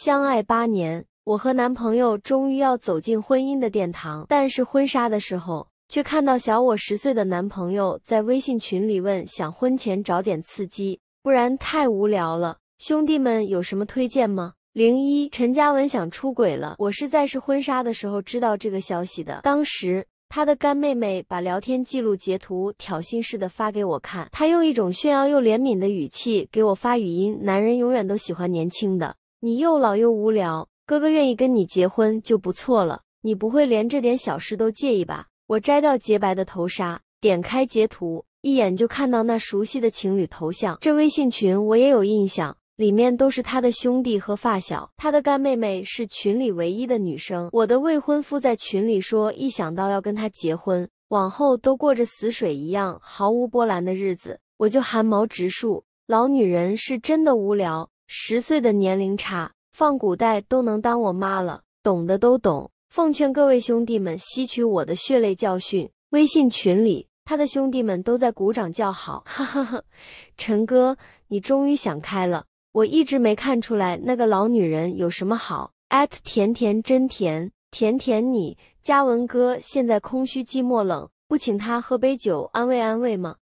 相爱八年，我和男朋友终于要走进婚姻的殿堂，但是婚纱的时候却看到小我十岁的男朋友在微信群里问，想婚前找点刺激，不然太无聊了。兄弟们有什么推荐吗？零一陈嘉文想出轨了，我是在试婚纱的时候知道这个消息的。当时他的干妹妹把聊天记录截图挑衅似的发给我看，他用一种炫耀又怜悯的语气给我发语音，男人永远都喜欢年轻的。你又老又无聊，哥哥愿意跟你结婚就不错了。你不会连这点小事都介意吧？我摘掉洁白的头纱，点开截图，一眼就看到那熟悉的情侣头像。这微信群我也有印象，里面都是他的兄弟和发小。他的干妹妹是群里唯一的女生。我的未婚夫在群里说，一想到要跟他结婚，往后都过着死水一样毫无波澜的日子，我就汗毛直竖。老女人是真的无聊。十岁的年龄差，放古代都能当我妈了。懂的都懂。奉劝各位兄弟们，吸取我的血泪教训。微信群里，他的兄弟们都在鼓掌叫好。哈哈哈，陈哥，你终于想开了。我一直没看出来那个老女人有什么好。甜甜真甜甜甜，你嘉文哥现在空虚寂寞冷，不请他喝杯酒安慰安慰吗？@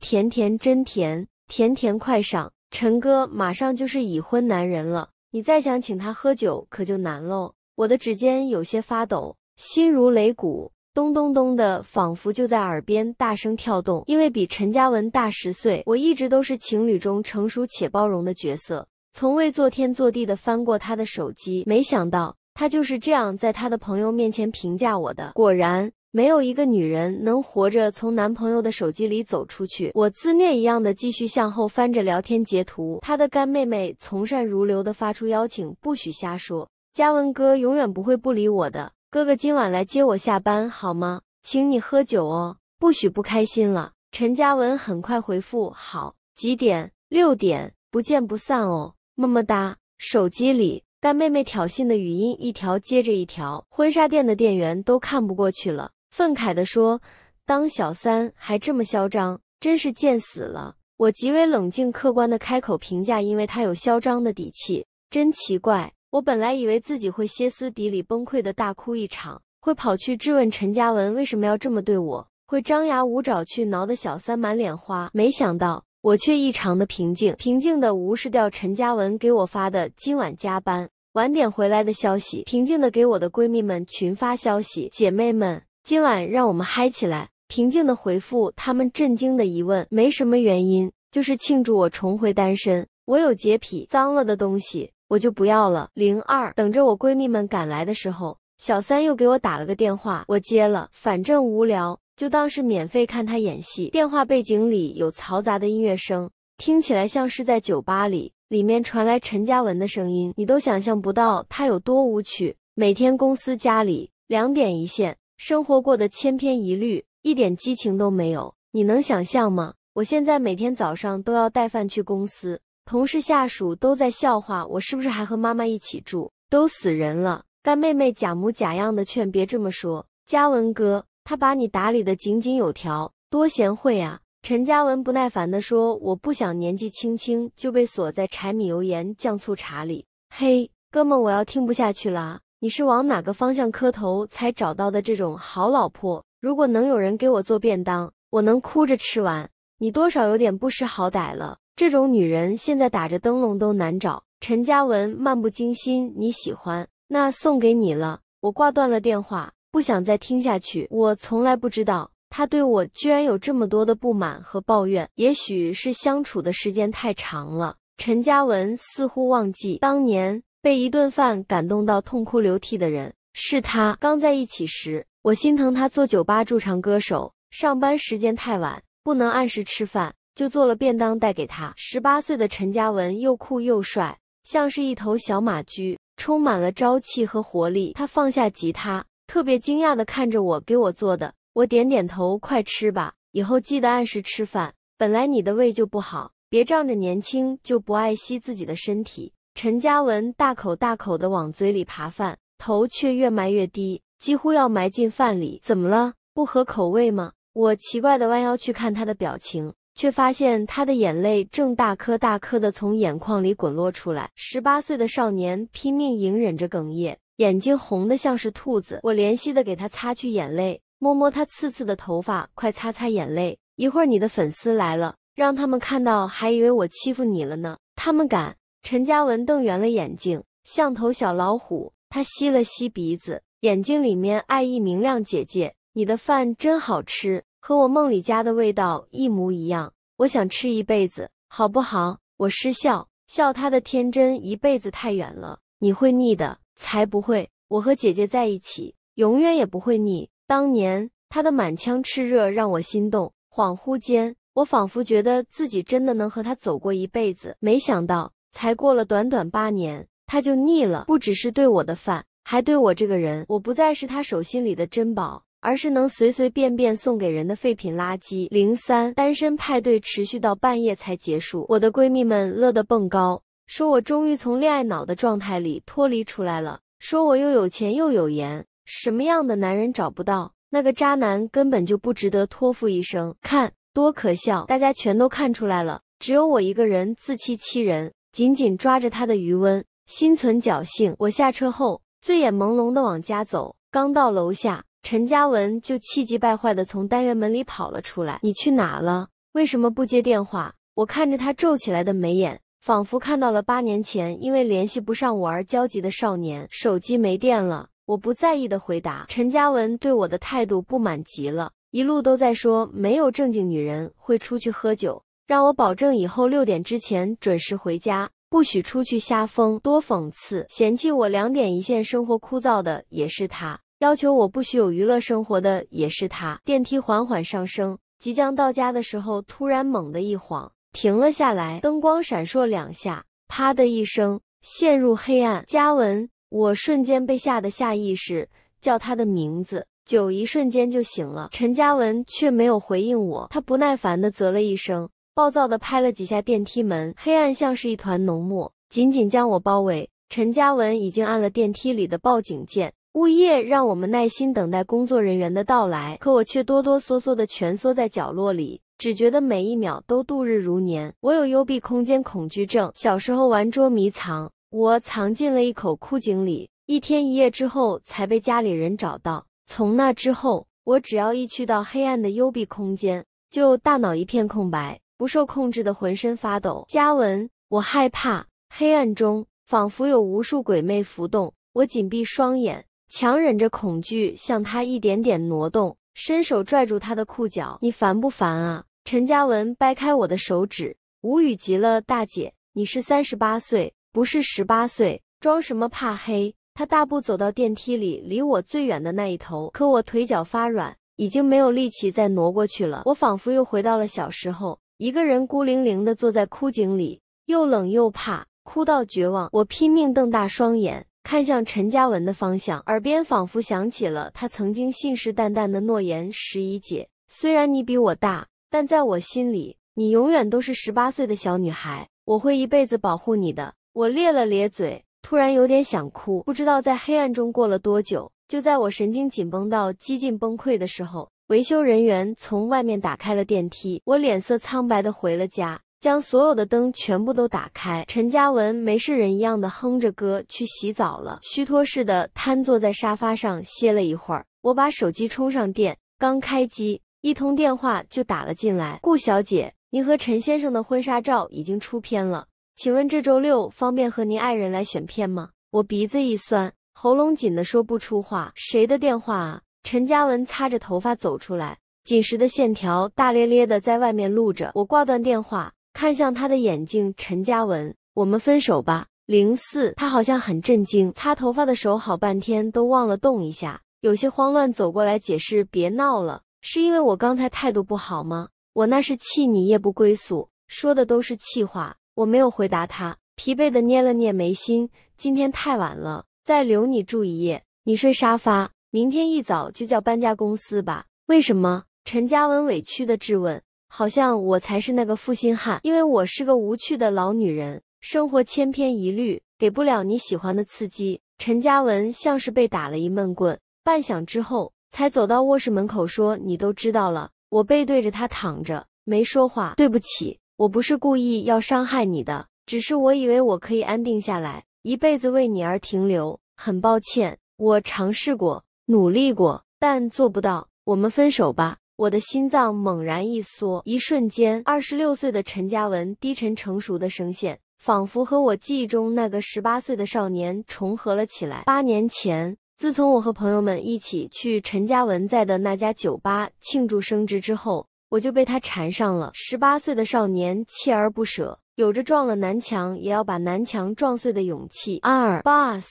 甜甜真甜甜甜，快上。陈哥马上就是已婚男人了，你再想请他喝酒可就难喽。我的指尖有些发抖，心如擂鼓，咚咚咚的，仿佛就在耳边大声跳动。因为比陈嘉文大十岁，我一直都是情侣中成熟且包容的角色，从未做天做地的翻过他的手机。没想到他就是这样在他的朋友面前评价我的。果然。没有一个女人能活着从男朋友的手机里走出去。我自虐一样的继续向后翻着聊天截图。他的干妹妹从善如流的发出邀请，不许瞎说。嘉文哥永远不会不理我的。哥哥今晚来接我下班好吗？请你喝酒哦，不许不开心了。陈嘉文很快回复：好，几点？六点，不见不散哦。么么哒。手机里干妹妹挑衅的语音一条接着一条，婚纱店的店员都看不过去了。愤慨地说：“当小三还这么嚣张，真是贱死了！”我极为冷静客观的开口评价，因为他有嚣张的底气。真奇怪，我本来以为自己会歇斯底里崩溃的大哭一场，会跑去质问陈嘉文为什么要这么对我，会张牙舞爪去挠的小三满脸花。没想到我却异常的平静，平静的无视掉陈嘉文给我发的今晚加班晚点回来的消息，平静的给我的闺蜜们群发消息：“姐妹们。”今晚让我们嗨起来！平静的回复他们震惊的疑问，没什么原因，就是庆祝我重回单身。我有洁癖，脏了的东西我就不要了。零二，等着我闺蜜们赶来的时候，小三又给我打了个电话，我接了，反正无聊，就当是免费看他演戏。电话背景里有嘈杂的音乐声，听起来像是在酒吧里，里面传来陈嘉文的声音，你都想象不到他有多无趣。每天公司家里两点一线。生活过得千篇一律，一点激情都没有，你能想象吗？我现在每天早上都要带饭去公司，同事下属都在笑话我，是不是还和妈妈一起住？都死人了！干妹妹假模假样的劝别这么说，嘉文哥，他把你打理得井井有条，多贤惠啊！陈嘉文不耐烦地说：“我不想年纪轻轻就被锁在柴米油盐酱醋茶里。”嘿，哥们，我要听不下去了。你是往哪个方向磕头才找到的这种好老婆？如果能有人给我做便当，我能哭着吃完。你多少有点不识好歹了，这种女人现在打着灯笼都难找。陈嘉文漫不经心，你喜欢那送给你了。我挂断了电话，不想再听下去。我从来不知道他对我居然有这么多的不满和抱怨，也许是相处的时间太长了。陈嘉文似乎忘记当年。被一顿饭感动到痛哭流涕的人是他。刚在一起时，我心疼他做酒吧驻唱歌手，上班时间太晚，不能按时吃饭，就做了便当带给他。十八岁的陈嘉文又酷又帅，像是一头小马驹，充满了朝气和活力。他放下吉他，特别惊讶地看着我给我做的。我点点头，快吃吧，以后记得按时吃饭。本来你的胃就不好，别仗着年轻就不爱惜自己的身体。陈嘉文大口大口的往嘴里扒饭，头却越埋越低，几乎要埋进饭里。怎么了？不合口味吗？我奇怪的弯腰去看他的表情，却发现他的眼泪正大颗大颗的从眼眶里滚落出来。十八岁的少年拼命隐忍着哽咽，眼睛红的像是兔子。我怜惜的给他擦去眼泪，摸摸他刺刺的头发，快擦擦眼泪，一会儿你的粉丝来了，让他们看到还以为我欺负你了呢。他们敢。陈嘉文瞪圆了眼睛，像头小老虎。他吸了吸鼻子，眼睛里面爱意明亮。姐姐，你的饭真好吃，和我梦里家的味道一模一样。我想吃一辈子，好不好？我失笑，笑他的天真。一辈子太远了，你会腻的。才不会，我和姐姐在一起，永远也不会腻。当年他的满腔炽热让我心动，恍惚间，我仿佛觉得自己真的能和他走过一辈子。没想到。才过了短短八年，他就腻了。不只是对我的饭，还对我这个人。我不再是他手心里的珍宝，而是能随随便便送给人的废品垃圾。零三单身派对持续到半夜才结束，我的闺蜜们乐得蹦高，说我终于从恋爱脑的状态里脱离出来了。说我又有钱又有颜，什么样的男人找不到？那个渣男根本就不值得托付一生。看，多可笑！大家全都看出来了，只有我一个人自欺欺人。紧紧抓着他的余温，心存侥幸。我下车后，醉眼朦胧的往家走。刚到楼下，陈嘉文就气急败坏的从单元门里跑了出来：“你去哪了？为什么不接电话？”我看着他皱起来的眉眼，仿佛看到了八年前因为联系不上我而焦急的少年。手机没电了，我不在意的回答。陈嘉文对我的态度不满极了，一路都在说：“没有正经女人会出去喝酒。”让我保证以后六点之前准时回家，不许出去瞎疯。多讽刺！嫌弃我两点一线生活枯燥的也是他，要求我不许有娱乐生活的也是他。电梯缓缓上升，即将到家的时候，突然猛地一晃，停了下来，灯光闪烁两下，啪的一声陷入黑暗。嘉文，我瞬间被吓得下意识叫他的名字。酒一瞬间就醒了，陈嘉文却没有回应我，他不耐烦的啧了一声。暴躁地拍了几下电梯门，黑暗像是一团浓墨，紧紧将我包围。陈嘉文已经按了电梯里的报警键，物业让我们耐心等待工作人员的到来。可我却哆哆嗦嗦地蜷缩在角落里，只觉得每一秒都度日如年。我有幽闭空间恐惧症，小时候玩捉迷藏，我藏进了一口枯井里，一天一夜之后才被家里人找到。从那之后，我只要一去到黑暗的幽闭空间，就大脑一片空白。不受控制的浑身发抖，嘉文，我害怕。黑暗中仿佛有无数鬼魅浮动，我紧闭双眼，强忍着恐惧向他一点点挪动，伸手拽住他的裤脚。你烦不烦啊？陈嘉文掰开我的手指，无语极了。大姐，你是三十八岁，不是十八岁，装什么怕黑？他大步走到电梯里，离我最远的那一头。可我腿脚发软，已经没有力气再挪过去了。我仿佛又回到了小时候。一个人孤零零的坐在枯井里，又冷又怕，哭到绝望。我拼命瞪大双眼，看向陈嘉文的方向，耳边仿佛响起了他曾经信誓旦旦的诺言：“十一姐，虽然你比我大，但在我心里，你永远都是十八岁的小女孩。我会一辈子保护你的。”我咧了咧嘴，突然有点想哭。不知道在黑暗中过了多久，就在我神经紧绷到几近崩溃的时候。维修人员从外面打开了电梯，我脸色苍白的回了家，将所有的灯全部都打开。陈嘉文没事人一样的哼着歌去洗澡了，虚脱似的瘫坐在沙发上歇了一会儿。我把手机充上电，刚开机，一通电话就打了进来。顾小姐，您和陈先生的婚纱照已经出片了，请问这周六方便和您爱人来选片吗？我鼻子一酸，喉咙紧的说不出话。谁的电话啊？陈嘉文擦着头发走出来，紧实的线条大咧咧的在外面露着。我挂断电话，看向他的眼睛。陈嘉文，我们分手吧。零四，他好像很震惊，擦头发的手好半天都忘了动一下，有些慌乱走过来解释：“别闹了，是因为我刚才态度不好吗？我那是气你夜不归宿，说的都是气话。”我没有回答他，疲惫的捏了捏眉心。今天太晚了，再留你住一夜，你睡沙发。明天一早就叫搬家公司吧。为什么？陈嘉文委屈的质问。好像我才是那个负心汉，因为我是个无趣的老女人，生活千篇一律，给不了你喜欢的刺激。陈嘉文像是被打了一闷棍，半晌之后才走到卧室门口说：“你都知道了。”我背对着他躺着，没说话。对不起，我不是故意要伤害你的，只是我以为我可以安定下来，一辈子为你而停留。很抱歉，我尝试过。努力过，但做不到。我们分手吧。我的心脏猛然一缩，一瞬间，二十六岁的陈嘉文低沉成熟的声线，仿佛和我记忆中那个十八岁的少年重合了起来。八年前，自从我和朋友们一起去陈嘉文在的那家酒吧庆祝升职之后，我就被他缠上了。十八岁的少年，锲而不舍，有着撞了南墙也要把南墙撞碎的勇气。二，boss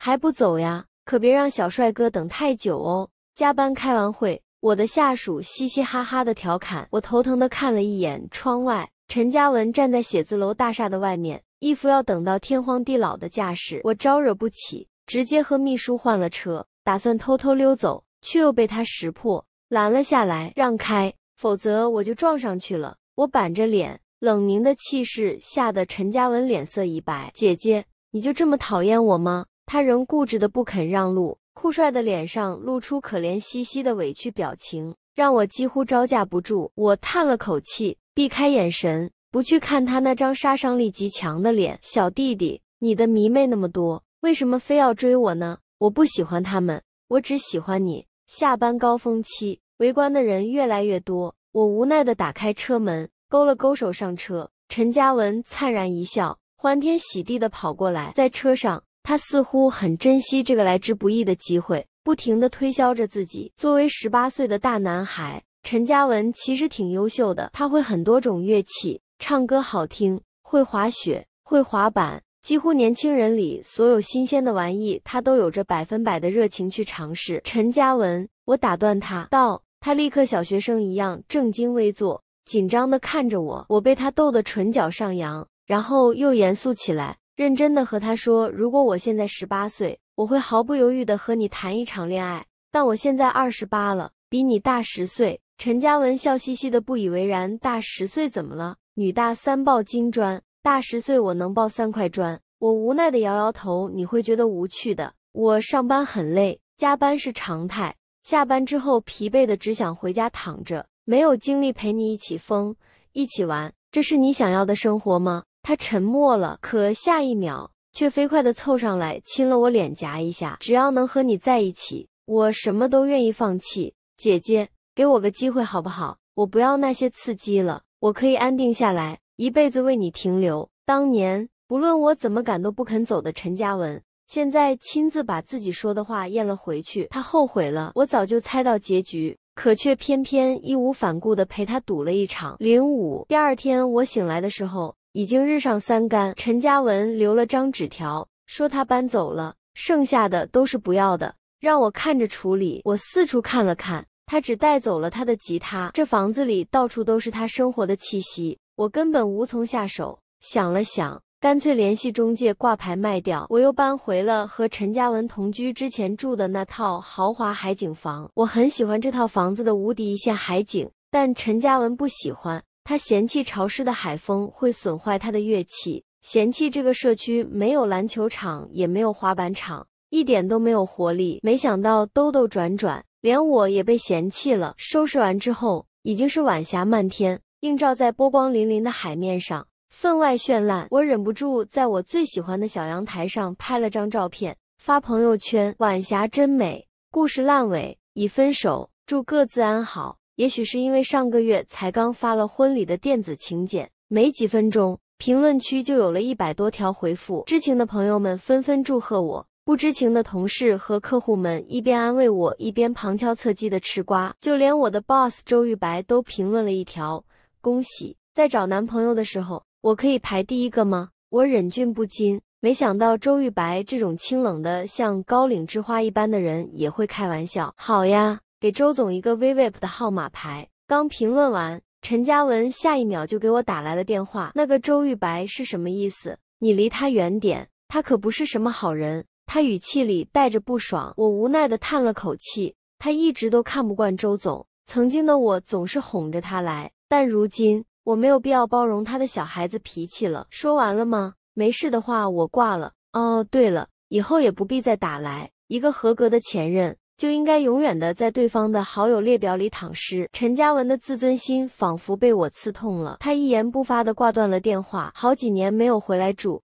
还不走呀？可别让小帅哥等太久哦！加班开完会，我的下属嘻嘻哈哈的调侃我，头疼的看了一眼窗外，陈嘉文站在写字楼大厦的外面，一副要等到天荒地老的架势，我招惹不起，直接和秘书换了车，打算偷偷溜走，却又被他识破，拦了下来，让开，否则我就撞上去了。我板着脸，冷凝的气势吓得陈嘉文脸色一白。姐姐，你就这么讨厌我吗？他仍固执的不肯让路，酷帅的脸上露出可怜兮兮的委屈表情，让我几乎招架不住。我叹了口气，避开眼神，不去看他那张杀伤力极强的脸。小弟弟，你的迷妹那么多，为什么非要追我呢？我不喜欢他们，我只喜欢你。下班高峰期，围观的人越来越多，我无奈的打开车门，勾了勾手，上车。陈嘉文灿然一笑，欢天喜地的跑过来，在车上。他似乎很珍惜这个来之不易的机会，不停地推销着自己。作为十八岁的大男孩，陈嘉文其实挺优秀的。他会很多种乐器，唱歌好听，会滑雪，会滑板，几乎年轻人里所有新鲜的玩意，他都有着百分百的热情去尝试。陈嘉文，我打断他道，他立刻小学生一样正襟危坐，紧张地看着我。我被他逗得唇角上扬，然后又严肃起来。认真的和他说：“如果我现在十八岁，我会毫不犹豫的和你谈一场恋爱。但我现在二十八了，比你大十岁。”陈嘉文笑嘻嘻的不以为然：“大十岁怎么了？女大三抱金砖，大十岁我能抱三块砖。”我无奈的摇摇头：“你会觉得无趣的。我上班很累，加班是常态，下班之后疲惫的只想回家躺着，没有精力陪你一起疯，一起玩。这是你想要的生活吗？”他沉默了，可下一秒却飞快地凑上来亲了我脸颊一下。只要能和你在一起，我什么都愿意放弃。姐姐，给我个机会好不好？我不要那些刺激了，我可以安定下来，一辈子为你停留。当年不论我怎么赶都不肯走的陈嘉文，现在亲自把自己说的话咽了回去，他后悔了。我早就猜到结局，可却偏偏义无反顾地陪他赌了一场零五。第二天我醒来的时候。已经日上三竿，陈嘉文留了张纸条，说他搬走了，剩下的都是不要的，让我看着处理。我四处看了看，他只带走了他的吉他。这房子里到处都是他生活的气息，我根本无从下手。想了想，干脆联系中介挂牌卖掉。我又搬回了和陈嘉文同居之前住的那套豪华海景房。我很喜欢这套房子的无敌一线海景，但陈嘉文不喜欢。他嫌弃潮湿的海风会损坏他的乐器，嫌弃这个社区没有篮球场，也没有滑板场，一点都没有活力。没想到兜兜转转，连我也被嫌弃了。收拾完之后，已经是晚霞漫天，映照在波光粼粼的海面上，分外绚烂。我忍不住在我最喜欢的小阳台上拍了张照片，发朋友圈。晚霞真美。故事烂尾，已分手，祝各自安好。也许是因为上个月才刚发了婚礼的电子请柬，没几分钟，评论区就有了一百多条回复。知情的朋友们纷纷祝贺我，不知情的同事和客户们一边安慰我，一边旁敲侧击的吃瓜。就连我的 boss 周玉白都评论了一条：“恭喜，在找男朋友的时候，我可以排第一个吗？”我忍俊不禁，没想到周玉白这种清冷的像高岭之花一般的人也会开玩笑。好呀。给周总一个 VIP 的号码牌，刚评论完，陈嘉文下一秒就给我打来了电话。那个周玉白是什么意思？你离他远点，他可不是什么好人。他语气里带着不爽，我无奈的叹了口气。他一直都看不惯周总，曾经的我总是哄着他来，但如今我没有必要包容他的小孩子脾气了。说完了吗？没事的话我挂了。哦，对了，以后也不必再打来。一个合格的前任。就应该永远的在对方的好友列表里躺尸。陈嘉文的自尊心仿佛被我刺痛了，他一言不发的挂断了电话。好几年没有回来住，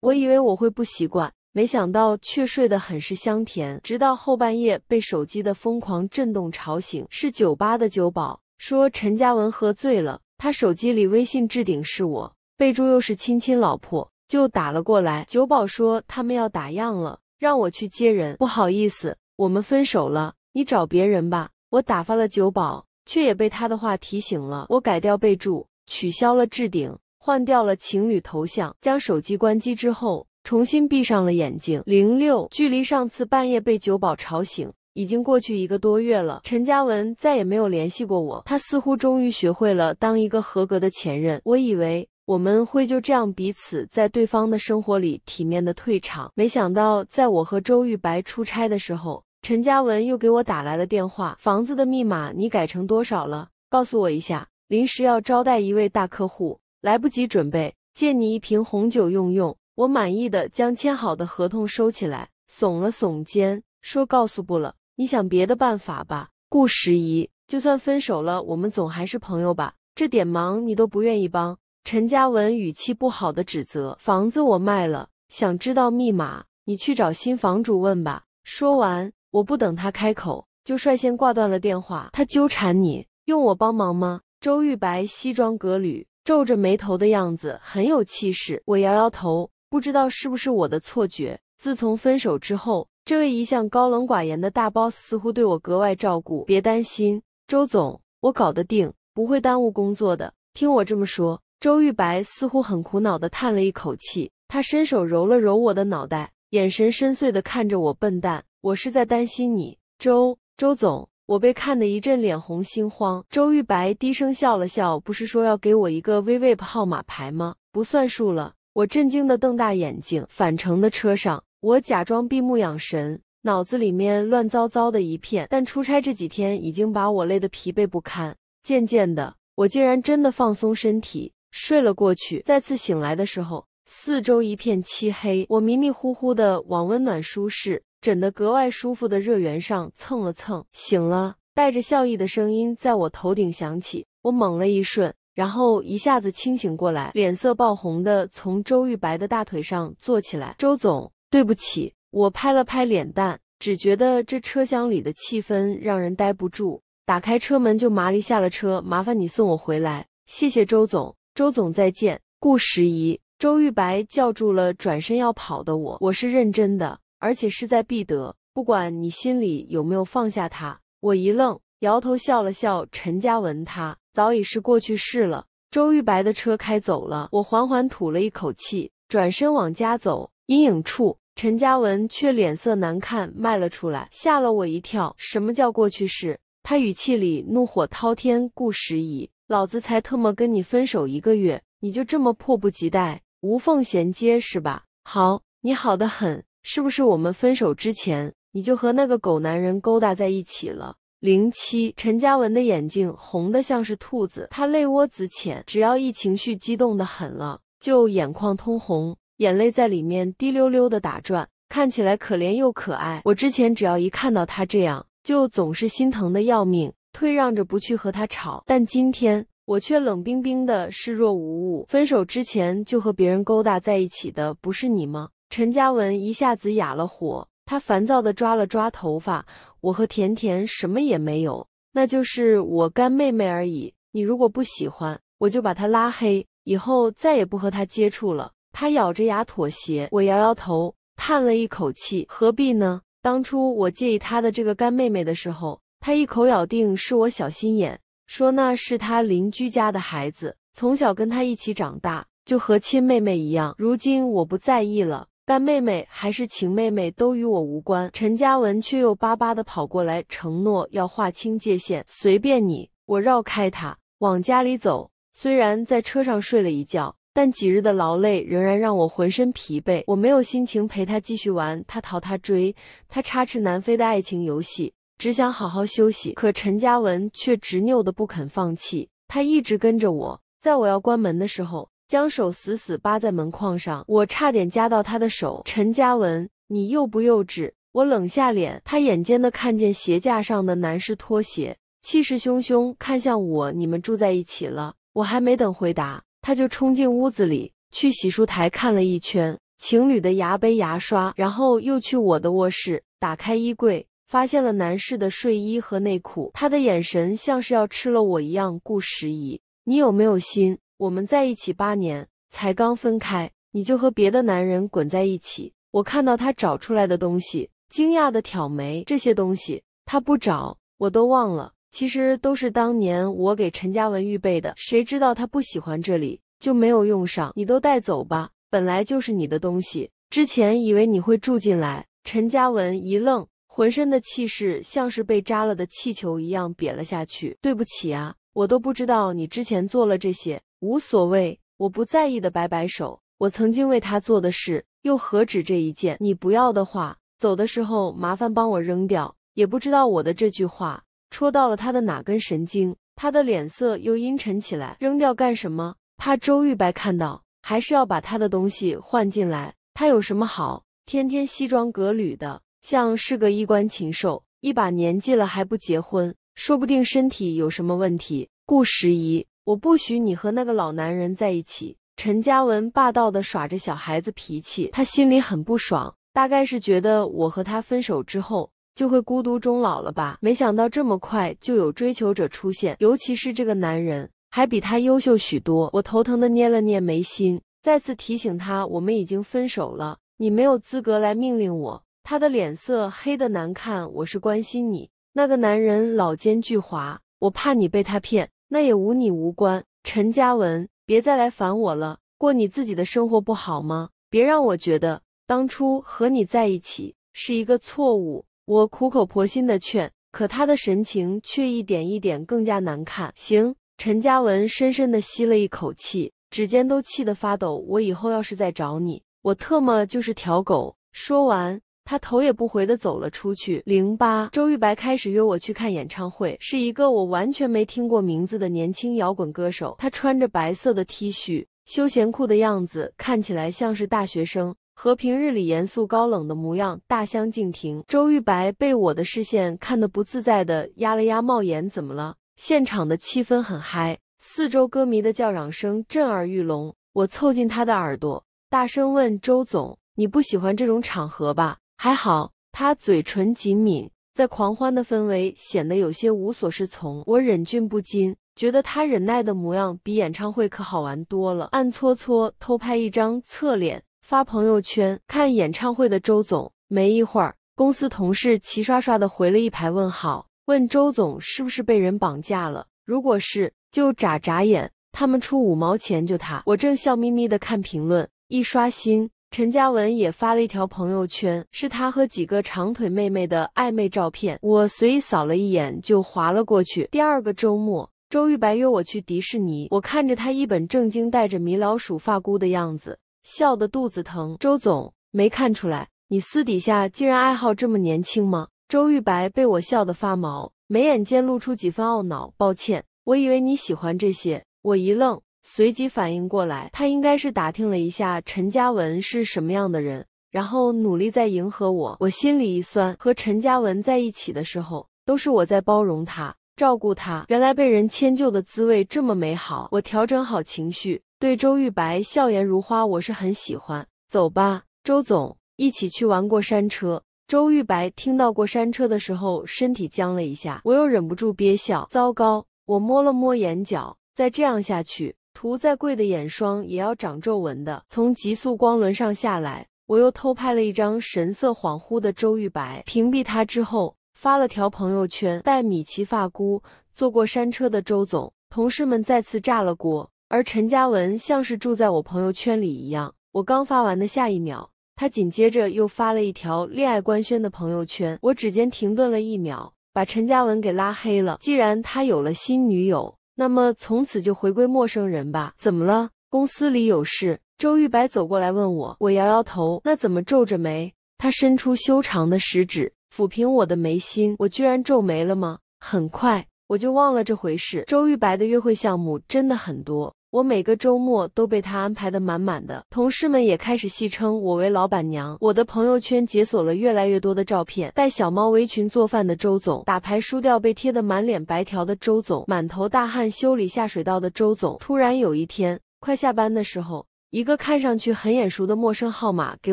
我以为我会不习惯，没想到却睡得很是香甜。直到后半夜被手机的疯狂震动吵醒，是酒吧的酒保说陈嘉文喝醉了，他手机里微信置顶是我，备注又是亲亲老婆。就打了过来。酒保说他们要打烊了，让我去接人。不好意思，我们分手了，你找别人吧。我打发了酒保，却也被他的话提醒了。我改掉备注，取消了置顶，换掉了情侣头像，将手机关机之后，重新闭上了眼睛。零六，距离上次半夜被酒保吵醒已经过去一个多月了。陈嘉文再也没有联系过我，他似乎终于学会了当一个合格的前任。我以为。我们会就这样彼此在对方的生活里体面的退场。没想到，在我和周玉白出差的时候，陈嘉文又给我打来了电话。房子的密码你改成多少了？告诉我一下。临时要招待一位大客户，来不及准备，借你一瓶红酒用用。我满意的将签好的合同收起来，耸了耸肩，说：“告诉不了，你想别的办法吧。”顾时宜，就算分手了，我们总还是朋友吧？这点忙你都不愿意帮？陈嘉文语气不好的指责：“房子我卖了，想知道密码，你去找新房主问吧。”说完，我不等他开口，就率先挂断了电话。他纠缠你，用我帮忙吗？周玉白西装革履，皱着眉头的样子很有气势。我摇摇头，不知道是不是我的错觉。自从分手之后，这位一向高冷寡言的大 boss 似乎对我格外照顾。别担心，周总，我搞得定，不会耽误工作的。听我这么说。周玉白似乎很苦恼地叹了一口气，他伸手揉了揉我的脑袋，眼神深邃地看着我：“笨蛋，我是在担心你。”周周总，我被看得一阵脸红心慌。周玉白低声笑了笑：“不是说要给我一个 VIP 号码牌吗？不算数了。”我震惊地瞪大眼睛。返程的车上，我假装闭目养神，脑子里面乱糟糟的一片。但出差这几天已经把我累得疲惫不堪。渐渐的，我竟然真的放松身体。睡了过去，再次醒来的时候，四周一片漆黑。我迷迷糊糊的往温暖舒适、枕得格外舒服的热源上蹭了蹭，醒了。带着笑意的声音在我头顶响起，我猛了一瞬，然后一下子清醒过来，脸色爆红的从周玉白的大腿上坐起来。周总，对不起。我拍了拍脸蛋，只觉得这车厢里的气氛让人待不住，打开车门就麻利下了车。麻烦你送我回来，谢谢周总。周总，再见。顾时宜，周玉白叫住了转身要跑的我，我是认真的，而且势在必得。不管你心里有没有放下他。我一愣，摇头笑了笑。陈嘉文，他早已是过去式了。周玉白的车开走了，我缓缓吐了一口气，转身往家走。阴影处，陈嘉文却脸色难看，迈了出来，吓了我一跳。什么叫过去式？他语气里怒火滔天。顾时宜。老子才特么跟你分手一个月，你就这么迫不及待无缝衔接是吧？好，你好的很，是不是？我们分手之前你就和那个狗男人勾搭在一起了？零七，陈嘉文的眼睛红的像是兔子，他泪窝子浅，只要一情绪激动的很了，就眼眶通红，眼泪在里面滴溜溜的打转，看起来可怜又可爱。我之前只要一看到他这样，就总是心疼的要命。退让着不去和他吵，但今天我却冷冰冰的视若无物。分手之前就和别人勾搭在一起的不是你吗？陈嘉文一下子哑了火，他烦躁的抓了抓头发。我和甜甜什么也没有，那就是我干妹妹而已。你如果不喜欢，我就把她拉黑，以后再也不和她接触了。他咬着牙妥协，我摇摇头，叹了一口气，何必呢？当初我介意他的这个干妹妹的时候。他一口咬定是我小心眼，说那是他邻居家的孩子，从小跟他一起长大，就和亲妹妹一样。如今我不在意了，但妹妹还是情妹妹，都与我无关。陈嘉文却又巴巴的跑过来，承诺要划清界限，随便你，我绕开他，往家里走。虽然在车上睡了一觉，但几日的劳累仍然让我浑身疲惫，我没有心情陪他继续玩他逃他追他插翅难飞的爱情游戏。只想好好休息，可陈嘉文却执拗的不肯放弃。他一直跟着我，在我要关门的时候，将手死死扒在门框上，我差点夹到他的手。陈嘉文，你幼不幼稚？我冷下脸，他眼尖的看见鞋架上的男士拖鞋，气势汹汹看向我。你们住在一起了？我还没等回答，他就冲进屋子里，去洗漱台看了一圈情侣的牙杯、牙刷，然后又去我的卧室，打开衣柜。发现了男士的睡衣和内裤，他的眼神像是要吃了我一样。顾时宜，你有没有心？我们在一起八年，才刚分开，你就和别的男人滚在一起。我看到他找出来的东西，惊讶的挑眉。这些东西他不找，我都忘了。其实都是当年我给陈嘉文预备的，谁知道他不喜欢这里，就没有用上。你都带走吧，本来就是你的东西。之前以为你会住进来。陈嘉文一愣。浑身的气势像是被扎了的气球一样瘪了下去。对不起啊，我都不知道你之前做了这些。无所谓，我不在意的，摆摆手。我曾经为他做的事又何止这一件？你不要的话，走的时候麻烦帮我扔掉。也不知道我的这句话戳到了他的哪根神经，他的脸色又阴沉起来。扔掉干什么？怕周玉白看到？还是要把他的东西换进来？他有什么好？天天西装革履的。像是个衣冠禽兽，一把年纪了还不结婚，说不定身体有什么问题。顾时宜，我不许你和那个老男人在一起。陈嘉文霸道的耍着小孩子脾气，他心里很不爽，大概是觉得我和他分手之后就会孤独终老了吧？没想到这么快就有追求者出现，尤其是这个男人还比他优秀许多。我头疼的捏了捏眉心，再次提醒他：我们已经分手了，你没有资格来命令我。他的脸色黑的难看，我是关心你。那个男人老奸巨猾，我怕你被他骗，那也无你无关。陈嘉文，别再来烦我了，过你自己的生活不好吗？别让我觉得当初和你在一起是一个错误。我苦口婆心的劝，可他的神情却一点一点更加难看。行，陈嘉文深深的吸了一口气，指尖都气得发抖。我以后要是再找你，我特么就是条狗。说完。他头也不回地走了出去。零八，周玉白开始约我去看演唱会，是一个我完全没听过名字的年轻摇滚歌手。他穿着白色的 T 恤、休闲裤的样子，看起来像是大学生，和平日里严肃高冷的模样大相径庭。周玉白被我的视线看得不自在的，压了压帽檐。怎么了？现场的气氛很嗨，四周歌迷的叫嚷声震耳欲聋。我凑近他的耳朵，大声问：“周总，你不喜欢这种场合吧？”还好，他嘴唇紧抿，在狂欢的氛围显得有些无所适从。我忍俊不禁，觉得他忍耐的模样比演唱会可好玩多了，暗搓搓偷拍一张侧脸发朋友圈。看演唱会的周总，没一会儿，公司同事齐刷刷的回了一排问号，问周总是不是被人绑架了？如果是，就眨眨眼，他们出五毛钱救他。我正笑眯眯的看评论，一刷新。陈嘉文也发了一条朋友圈，是他和几个长腿妹妹的暧昧照片。我随意扫了一眼就划了过去。第二个周末，周玉白约我去迪士尼。我看着他一本正经戴着米老鼠发箍的样子，笑得肚子疼。周总没看出来，你私底下竟然爱好这么年轻吗？周玉白被我笑得发毛，眉眼间露出几分懊恼。抱歉，我以为你喜欢这些。我一愣。随即反应过来，他应该是打听了一下陈嘉文是什么样的人，然后努力在迎合我。我心里一酸，和陈嘉文在一起的时候，都是我在包容他、照顾他。原来被人迁就的滋味这么美好。我调整好情绪，对周玉白笑颜如花，我是很喜欢。走吧，周总，一起去玩过山车。周玉白听到过山车的时候，身体僵了一下，我又忍不住憋笑。糟糕，我摸了摸眼角，再这样下去。涂再贵的眼霜也要长皱纹的。从极速光轮上下来，我又偷拍了一张神色恍惚的周玉白。屏蔽他之后，发了条朋友圈，戴米奇发箍坐过山车的周总，同事们再次炸了锅。而陈嘉文像是住在我朋友圈里一样，我刚发完的下一秒，他紧接着又发了一条恋爱官宣的朋友圈。我指尖停顿了一秒，把陈嘉文给拉黑了。既然他有了新女友。那么从此就回归陌生人吧？怎么了？公司里有事。周玉白走过来问我，我摇摇头。那怎么皱着眉？他伸出修长的食指抚平我的眉心。我居然皱眉了吗？很快我就忘了这回事。周玉白的约会项目真的很多。我每个周末都被他安排的满满的，同事们也开始戏称我为老板娘。我的朋友圈解锁了越来越多的照片：带小猫围裙做饭的周总，打牌输掉被贴的满脸白条的周总，满头大汗修理下水道的周总。突然有一天，快下班的时候，一个看上去很眼熟的陌生号码给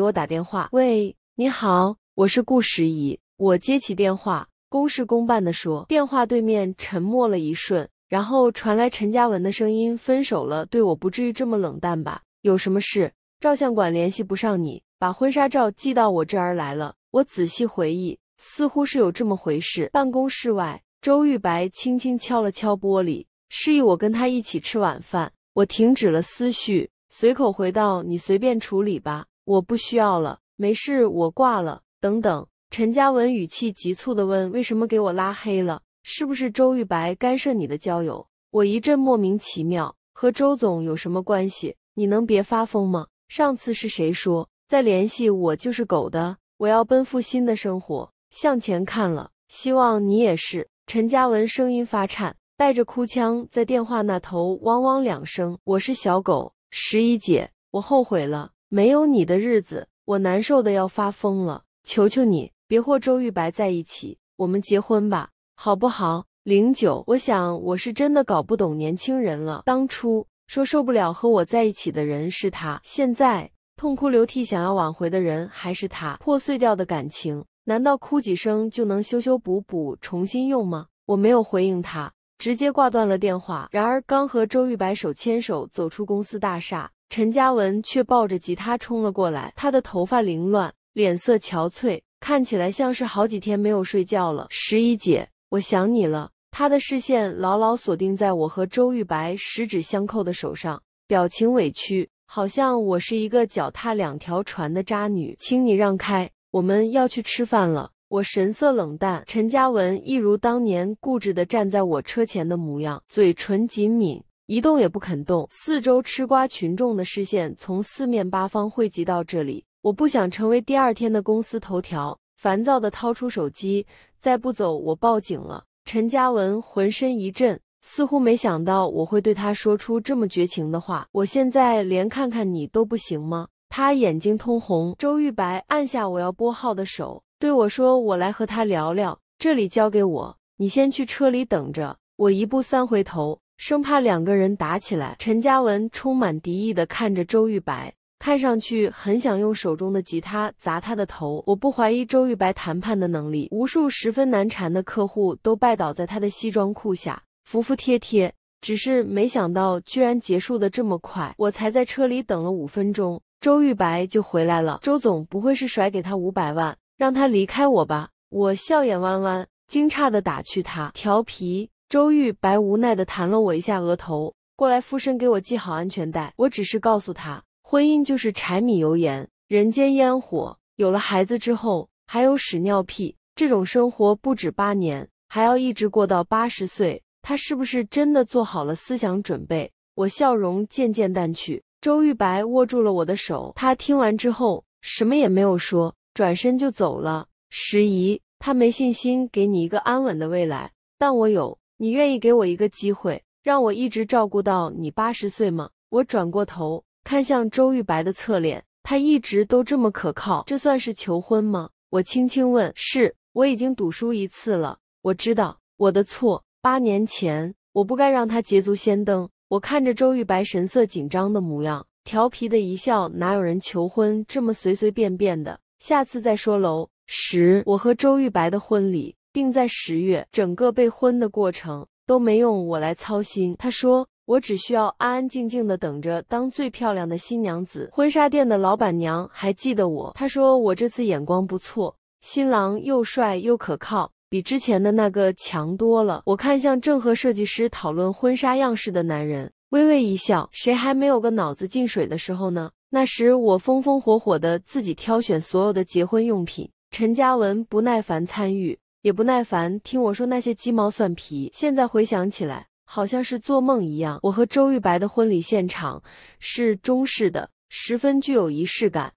我打电话：“喂，你好，我是顾时宜。”我接起电话，公事公办的说。电话对面沉默了一瞬。然后传来陈嘉文的声音：“分手了，对我不至于这么冷淡吧？有什么事？照相馆联系不上你，把婚纱照寄到我这儿来了。”我仔细回忆，似乎是有这么回事。办公室外，周玉白轻轻敲了敲玻璃，示意我跟他一起吃晚饭。我停止了思绪，随口回道：“你随便处理吧，我不需要了。没事，我挂了。”等等，陈嘉文语气急促的问：“为什么给我拉黑了？”是不是周玉白干涉你的交友？我一阵莫名其妙，和周总有什么关系？你能别发疯吗？上次是谁说再联系我就是狗的？我要奔赴新的生活，向前看了，希望你也是。陈嘉文声音发颤，带着哭腔，在电话那头汪汪两声。我是小狗，十一姐，我后悔了，没有你的日子，我难受的要发疯了。求求你，别和周玉白在一起，我们结婚吧。好不好？零九，我想我是真的搞不懂年轻人了。当初说受不了和我在一起的人是他，现在痛哭流涕想要挽回的人还是他。破碎掉的感情，难道哭几声就能修修补补重新用吗？我没有回应他，直接挂断了电话。然而，刚和周玉白手牵手走出公司大厦，陈嘉文却抱着吉他冲了过来。他的头发凌乱，脸色憔悴，看起来像是好几天没有睡觉了。十一姐。我想你了。他的视线牢牢锁定在我和周玉白十指相扣的手上，表情委屈，好像我是一个脚踏两条船的渣女。请你让开，我们要去吃饭了。我神色冷淡。陈嘉文一如当年固执地站在我车前的模样，嘴唇紧抿，一动也不肯动。四周吃瓜群众的视线从四面八方汇集到这里，我不想成为第二天的公司头条。烦躁地掏出手机，再不走我报警了。陈嘉文浑身一震，似乎没想到我会对他说出这么绝情的话。我现在连看看你都不行吗？他眼睛通红。周玉白按下我要拨号的手，对我说：“我来和他聊聊，这里交给我，你先去车里等着。”我一步三回头，生怕两个人打起来。陈嘉文充满敌意地看着周玉白。看上去很想用手中的吉他砸他的头。我不怀疑周玉白谈判的能力，无数十分难缠的客户都拜倒在他的西装裤下，服服帖帖。只是没想到居然结束的这么快，我才在车里等了五分钟，周玉白就回来了。周总不会是甩给他五百万，让他离开我吧？我笑眼弯弯，惊诧地打趣他调皮。周玉白无奈地弹了我一下额头，过来附身给我系好安全带。我只是告诉他。婚姻就是柴米油盐、人间烟火，有了孩子之后，还有屎尿屁，这种生活不止八年，还要一直过到八十岁。他是不是真的做好了思想准备？我笑容渐渐淡去。周玉白握住了我的手，他听完之后什么也没有说，转身就走了。时宜，他没信心给你一个安稳的未来，但我有，你愿意给我一个机会，让我一直照顾到你八十岁吗？我转过头。看向周玉白的侧脸，他一直都这么可靠，这算是求婚吗？我轻轻问。是我已经赌输一次了，我知道我的错。八年前，我不该让他捷足先登。我看着周玉白神色紧张的模样，调皮的一笑。哪有人求婚这么随随便便的？下次再说。喽。十，我和周玉白的婚礼定在十月，整个备婚的过程都没用我来操心。他说。我只需要安安静静的等着，当最漂亮的新娘子。婚纱店的老板娘还记得我，她说我这次眼光不错，新郎又帅又可靠，比之前的那个强多了。我看向正和设计师讨论婚纱样式的男人，微微一笑。谁还没有个脑子进水的时候呢？那时我风风火火的自己挑选所有的结婚用品，陈嘉文不耐烦参与，也不耐烦听我说那些鸡毛蒜皮。现在回想起来。好像是做梦一样。我和周玉白的婚礼现场是中式的，十分具有仪式感。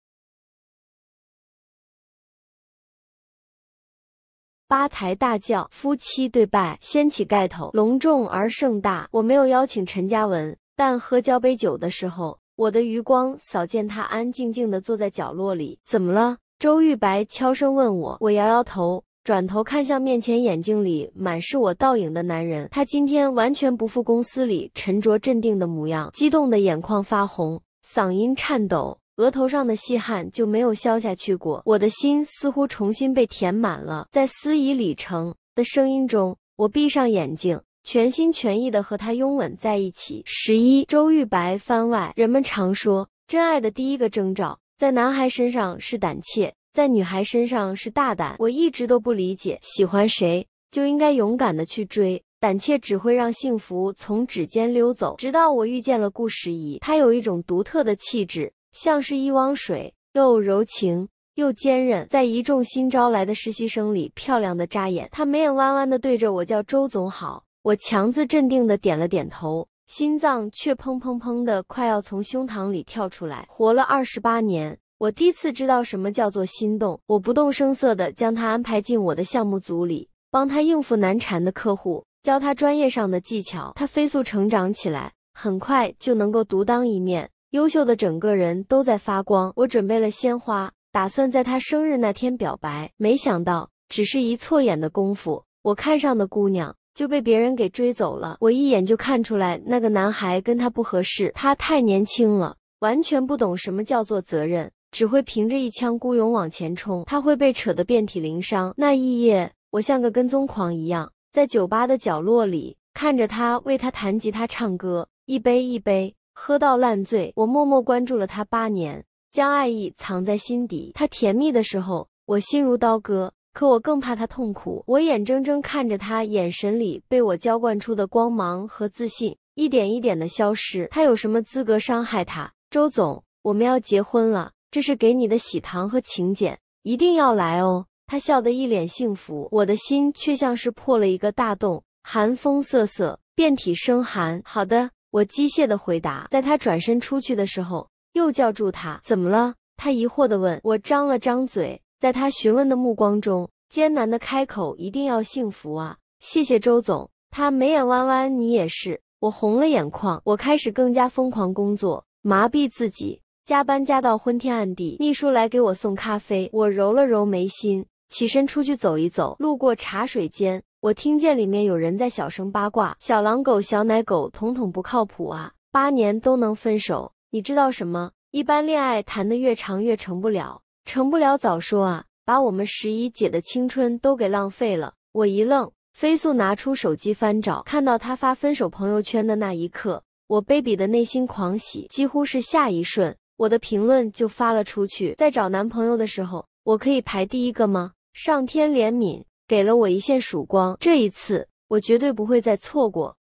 八抬大轿，夫妻对拜，掀起盖头，隆重而盛大。我没有邀请陈嘉文，但喝交杯酒的时候，我的余光扫见他安安静静的坐在角落里。怎么了？周玉白悄声问我。我摇摇头。转头看向面前，眼睛里满是我倒影的男人。他今天完全不复公司里沉着镇定的模样，激动的眼眶发红，嗓音颤抖，额头上的细汗就没有消下去过。我的心似乎重新被填满了。在司仪李成的声音中，我闭上眼睛，全心全意的和他拥吻在一起。十一周玉白番外。人们常说，真爱的第一个征兆在男孩身上是胆怯。在女孩身上是大胆，我一直都不理解，喜欢谁就应该勇敢的去追，胆怯只会让幸福从指尖溜走。直到我遇见了顾时宜，他有一种独特的气质，像是一汪水，又柔情又坚韧，在一众新招来的实习生里，漂亮的扎眼。他眉眼弯弯的对着我叫周总好，我强自镇定的点了点头，心脏却砰砰砰的快要从胸膛里跳出来。活了二十八年。我第一次知道什么叫做心动。我不动声色的将他安排进我的项目组里，帮他应付难缠的客户，教他专业上的技巧。他飞速成长起来，很快就能够独当一面，优秀的整个人都在发光。我准备了鲜花，打算在他生日那天表白。没想到，只是一错眼的功夫，我看上的姑娘就被别人给追走了。我一眼就看出来，那个男孩跟他不合适，他太年轻了，完全不懂什么叫做责任。只会凭着一腔孤勇往前冲，他会被扯得遍体鳞伤。那一夜，我像个跟踪狂一样，在酒吧的角落里看着他为他弹吉他、唱歌，一杯一杯喝到烂醉。我默默关注了他八年，将爱意藏在心底。他甜蜜的时候，我心如刀割；可我更怕他痛苦。我眼睁睁看着他眼神里被我浇灌出的光芒和自信，一点一点的消失。他有什么资格伤害他？周总，我们要结婚了。这是给你的喜糖和请柬，一定要来哦！他笑得一脸幸福，我的心却像是破了一个大洞。寒风瑟瑟，遍体生寒。好的，我机械的回答。在他转身出去的时候，又叫住他：“怎么了？”他疑惑的问。我张了张嘴，在他询问的目光中，艰难的开口：“一定要幸福啊！谢谢周总。”他眉眼弯弯，你也是。我红了眼眶，我开始更加疯狂工作，麻痹自己。加班加到昏天暗地，秘书来给我送咖啡，我揉了揉眉心，起身出去走一走。路过茶水间，我听见里面有人在小声八卦：“小狼狗、小奶狗，统统不靠谱啊！八年都能分手，你知道什么？一般恋爱谈得越长越成不了，成不了早说啊，把我们十一姐的青春都给浪费了。”我一愣，飞速拿出手机翻找，看到他发分手朋友圈的那一刻，我卑鄙的内心狂喜，几乎是下一瞬。我的评论就发了出去。在找男朋友的时候，我可以排第一个吗？上天怜悯，给了我一线曙光。这一次，我绝对不会再错过。